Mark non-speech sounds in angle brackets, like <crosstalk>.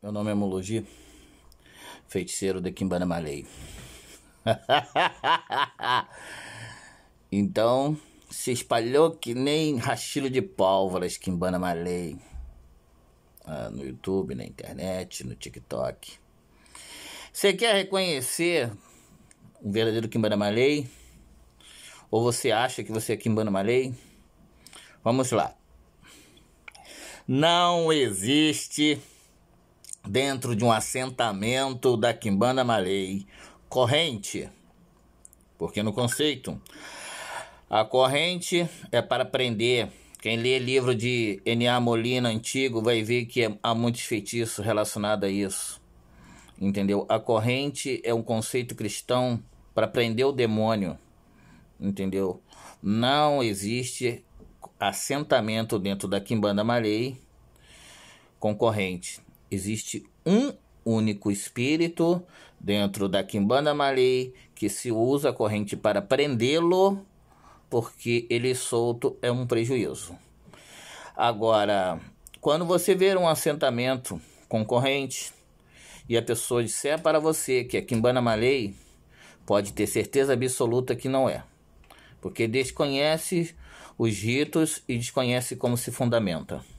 Meu nome é Mologi, feiticeiro de Kimbana Malay. <laughs> então, se espalhou que nem rachilo de pólvora, Kimbana Malay. Ah, no YouTube, na internet, no TikTok. Você quer reconhecer um verdadeiro Kimbana Malay? Ou você acha que você é Kimbana Malay? Vamos lá. Não existe dentro de um assentamento da Quimbanda Malay, corrente, porque no conceito, a corrente é para prender. Quem lê livro de N.A. Molina antigo vai ver que há muitos feitiços relacionados a isso. Entendeu? A corrente é um conceito cristão para prender o demônio. Entendeu? Não existe assentamento dentro da Quimbanda Malay com corrente. Existe um único espírito dentro da Kimbanda Malay que se usa a corrente para prendê-lo, porque ele solto é um prejuízo. Agora, quando você ver um assentamento com corrente e a pessoa disser para você que é Kimbanda Malay, pode ter certeza absoluta que não é, porque desconhece os ritos e desconhece como se fundamenta.